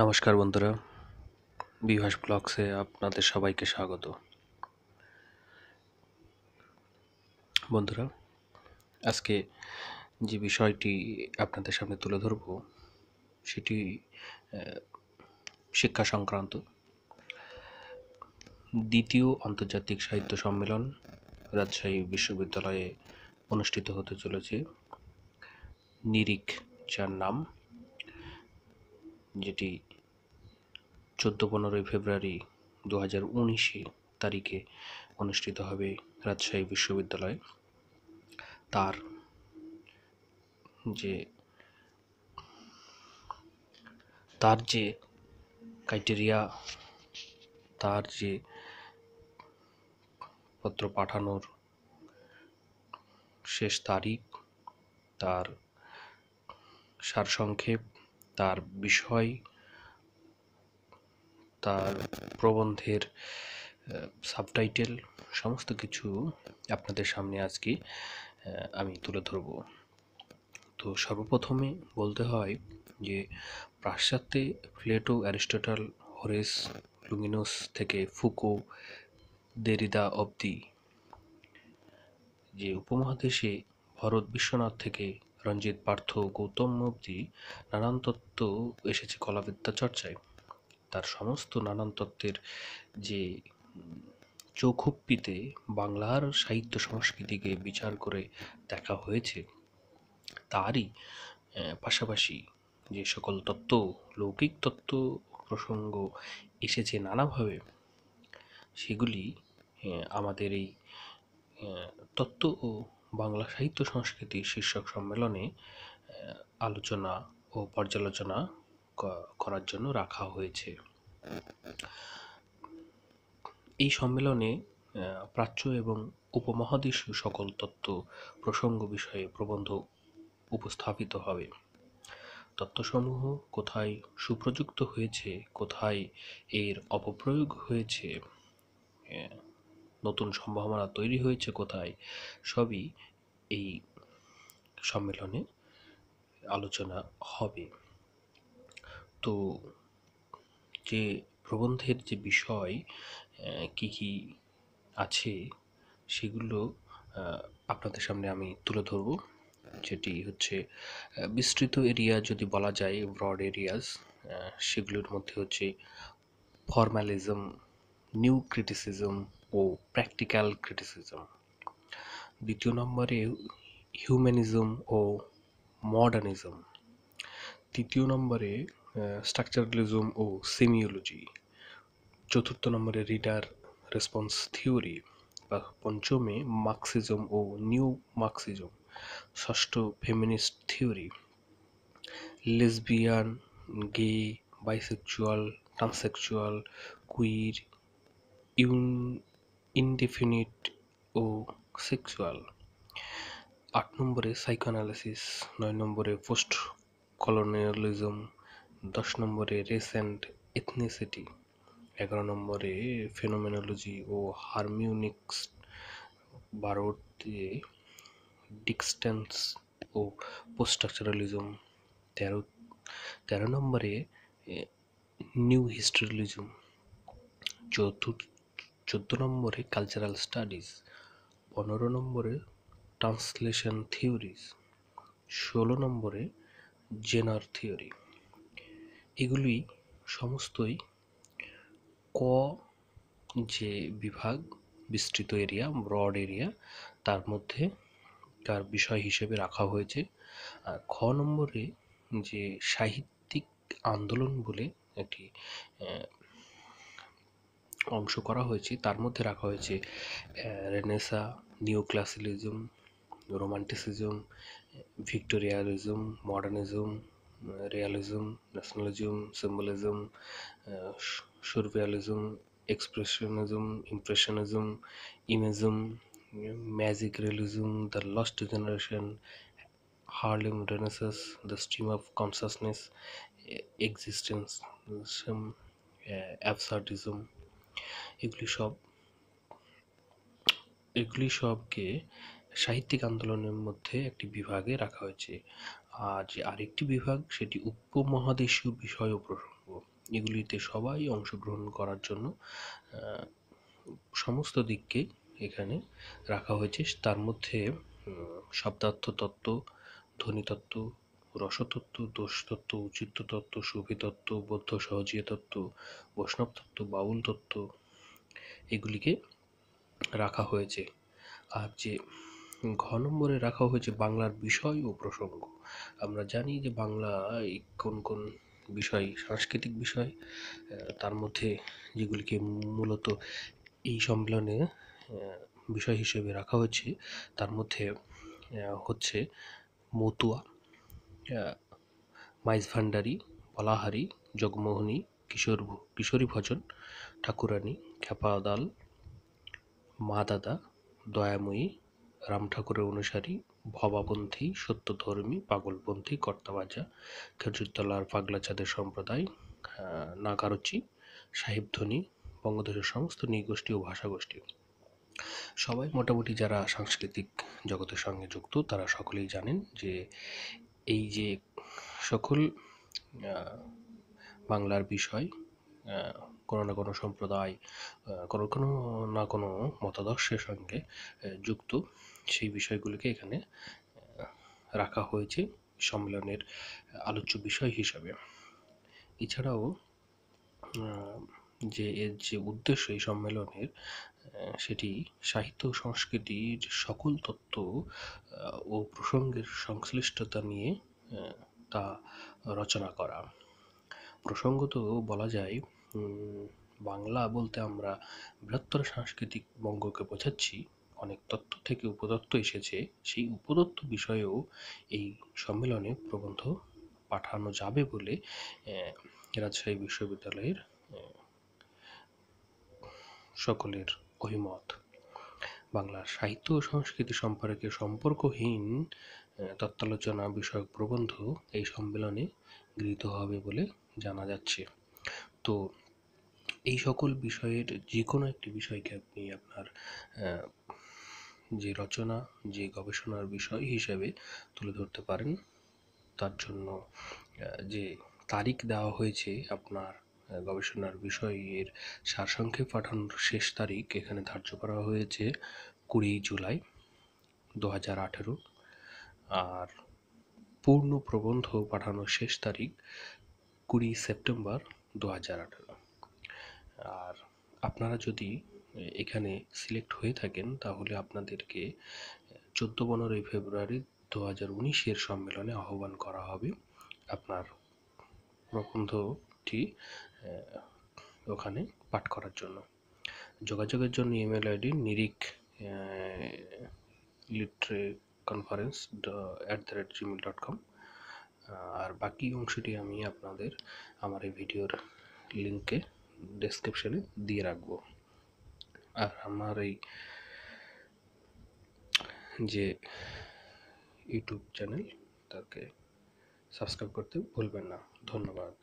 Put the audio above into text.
নমস্কার বন্ধুরা বিভাস ব্লগসে আপনাদের সবাইকে স্বাগত বন্ধুরা আজকে যে বিষয়টি আপনাদের সামনে তুলে ধরব সেটি শিক্ষা সংক্রান্ত দ্বিতীয় আন্তর্জাতিক সাহিত্য সম্মেলন রাজশাহী বিশ্ববিদ্যালয়ে অনুষ্ঠিত হতে চলেছে নিরিক যার নাম যেটি চোদ্দো পনেরোই ফেব্রুয়ারি দু হাজার উনিশে তারিখে অনুষ্ঠিত হবে রাজশাহী বিশ্ববিদ্যালয়ে তার যে তার যে ক্রাইটেরিয়া তার যে পত্র পাঠানোর শেষ তারিখ তার সারসংক্ষেপ তার বিষয় তার প্রবন্ধের সাবটাইটেল সমস্ত কিছু আপনাদের সামনে আজকে আমি তুলে ধরব তো সর্বপ্রথমে বলতে হয় যে পাশ্চাত্যে প্লেটো অ্যারিস্টটল হোরেস লুমিনোস থেকে ফুকো দেরিদা অবধি যে উপমহাদেশে ভরত বিশ্বনাথ থেকে রঞ্জিত পার্থ গৌতম অবধি নানান তত্ত্ব এসেছে কলাবিদ্যা চর্চায় তার সমস্ত নানান তত্ত্বের যে চৌখুপ্পিতে বাংলার সাহিত্য সংস্কৃতিকে বিচার করে দেখা হয়েছে তারই পাশাপাশি যে সকল তত্ত্ব লৌকিক তত্ত্ব প্রসঙ্গ এসেছে নানাভাবে সেগুলি আমাদের এই তত্ত্ব ও বাংলা সাহিত্য সংস্কৃতি শীর্ষক সম্মেলনে আলোচনা ও পর্যালোচনা করার জন্য রাখা হয়েছে এই সম্মেলনে প্রাচ্য এবং উপমহাদেশীয় সকল তত্ত্ব প্রসঙ্গ বিষয়ে প্রবন্ধ উপস্থাপিত হবে তত্ত্বসমূহ কোথায় সুপ্রযুক্ত হয়েছে কোথায় এর অপপ্রয়োগ হয়েছে নতুন সম্ভাবনা তৈরি হয়েছে কোথায় সবই এই সম্মেলনে আলোচনা হবে তো যে প্রবন্ধের যে বিষয় কি কি আছে সেগুলো আপনাদের সামনে আমি তুলে ধরব যেটি হচ্ছে বিস্তৃত এরিয়া যদি বলা যায় ব্রড এরিয়াস সেগুলোর মধ্যে হচ্ছে ফর্মালিজম নিউ ক্রিটিসিজম ও প্র্যাকটিক্যাল ক্রিটিসিজম দ্বিতীয় নম্বরে হিউম্যানিজম ও মডার্নিজম তৃতীয় নম্বরে স্ট্রাকচারালিজম ও সেমিওলজি চতুর্থ নম্বরে রিডার রেসপন্স থিওরি বা পঞ্চমে মার্ক্সিজম ও নিউ মার্ক্সিজম ষষ্ঠ feminist theory lesbian gay bisexual transsexual queer ইউন ইনডিফিনিট ও সেক্সুয়াল আট নম্বরে সাইকোঅ্যানালিসিস নয় নম্বরে পোস্ট কলোনিয়ালিজম দশ নম্বরে রেস অ্যান্ড এথনিসিটি এগারো নম্বরে ফেনোমেনোলজি ও হারমিউনিক্স বারোতে ডিক্সটেন্স ও পোস্টাকচারালিজম তেরো তেরো নম্বরে নিউ হিস্টোরিয়ালিজম চতুর্থ চোদ্দো নম্বরে কালচারাল স্টাডিজ পনেরো নম্বরে ট্রান্সলেশন থিওরিজ ষোলো নম্বরে জেনার থিওরি এগুলি সমস্তই ক যে বিভাগ বিস্তৃত এরিয়া ব্রড এরিয়া তার মধ্যে তার বিষয় হিসেবে রাখা হয়েছে আর খ নম্বরে যে সাহিত্যিক আন্দোলন বলে একটি অংশ করা হয়েছে তার মধ্যে রাখা হয়েছে Renaissance new classicism romanticism Victorianism modernism realism nationalism symbolism surrealism expressionism impressionism imagism magic realism the lost generation Harlem Renaissance the stream of consciousness existence absurdism এগুলি সব এগুলি সবকে সাহিত্যিক আন্দোলনের মধ্যে একটি বিভাগে রাখা হয়েছে আর যে আরেকটি বিভাগ সেটি উপমহাদেশীয় বিষয় ও প্রসঙ্গ এগুলিতে সবাই অংশগ্রহণ করার জন্য সমস্ত দিককে এখানে রাখা হয়েছে তার মধ্যে শব্দার্থ তত্ত্ব ধ্বনিতত্ত্ব রসতত্ত্ব দোষতত্ত্ব উচিত তত্ত্ব বৌদ্ধ সহজীয় তত্ত্ব বৈষ্ণব তত্ত্ব বাউল তত্ত্ব এগুলিকে রাখা হয়েছে আর যে ঘ নম্বরে রাখা হয়েছে বাংলার বিষয় ও প্রসঙ্গ আমরা জানি যে বাংলা কোন কোন বিষয় সাংস্কৃতিক বিষয় তার মধ্যে যেগুলিকে মূলত এই সম্মেলনে বিষয় হিসেবে রাখা হয়েছে তার মধ্যে হচ্ছে মতুয়া মাইজ ভান্ডারী বলাহারি জগমোহনী কিশোর কিশোরী ভজন ঠাকুরানী খ্যাপা দাল মা দাদা দয়াময়ী রাম ঠাকুরের অনুসারী ভবাপন্থী সত্যধর্মী পাগলপন্থী কর্তাবাজা খেজুরতলার পাগলাচাঁদের সম্প্রদায় নাগারচি সাহিবধ্বনি বঙ্গদেশের সমস্ত নৃগোষ্ঠী ও ভাষাগোষ্ঠী সবাই মোটামুটি যারা সাংস্কৃতিক জগতের সঙ্গে যুক্ত তারা সকলেই জানেন যে এই যে সকল বাংলার বিষয় কোনো না কোনো সম্প্রদায় কোনো কোনো না কোনো মতাদর্শের সঙ্গে যুক্ত সেই বিষয়গুলিকে এখানে রাখা হয়েছে সম্মেলনের আলোচ্য বিষয় হিসাবে এছাড়াও যে এর যে উদ্দেশ্য এই সম্মেলনের সেটি সাহিত্য সংস্কৃতির সকল তত্ত্ব ও প্রসঙ্গের সংশ্লিষ্টতা নিয়ে তা রচনা করা প্রসঙ্গত বলা যায় বাংলা বলতে আমরা বৃহত্তর সাংস্কৃতিক বঙ্গকে বোঝাচ্ছি অনেক তত্ত্ব থেকে উপদত্ত এসেছে সেই উপদত্ত বিষয়েও এই সম্মেলনে প্রবন্ধ পাঠানো যাবে বলে রাজশাহী বিশ্ববিদ্যালয়ের সকলের অভিমত বাংলার সাহিত্য ও সংস্কৃতি সম্পর্কে সম্পর্কহীন তত্ত্বালোচনা বিষয়ক প্রবন্ধ এই সম্মেলনে গৃহীত হবে বলে জানা যাচ্ছে তো এই সকল বিষয়ের যে কোনো একটি বিষয়কে আপনি আপনার যে রচনা যে গবেষণার বিষয় হিসেবে তুলে ধরতে পারেন তার জন্য যে তারিখ দেওয়া হয়েছে আপনার গবেষণার বিষয়ের সারসংক্ষেপ পাঠানোর শেষ তারিখ এখানে ধার্য করা হয়েছে কুড়ি জুলাই দু হাজার আঠেরো আর পূর্ণ প্রবন্ধ পাঠানোর শেষ তারিখ কুড়ি সেপ্টেম্বর দু হাজার আঠেরো আর আপনারা যদি এখানে সিলেক্ট হয়ে থাকেন তাহলে আপনাদেরকে চোদ্দ পনেরোই ফেব্রুয়ারি দু হাজার উনিশের সম্মেলনে আহ্বান করা হবে আপনার প্রবন্ধটি ওখানে পাঠ করার জন্য যোগাযোগের জন্য ইমেল আইডি নিরিক লিটারে conference at the rate Gmail dot com আর বাকি অংশটি আমি আপনাদের আমার এই ভিডিওর লিঙ্কে ডেসক্রিপশানে দিয়ে রাখবো আর আমার এই যে ইউটিউব চ্যানেল তাকে সাবস্ক্রাইব করতে ভুলবেন না ধন্যবাদ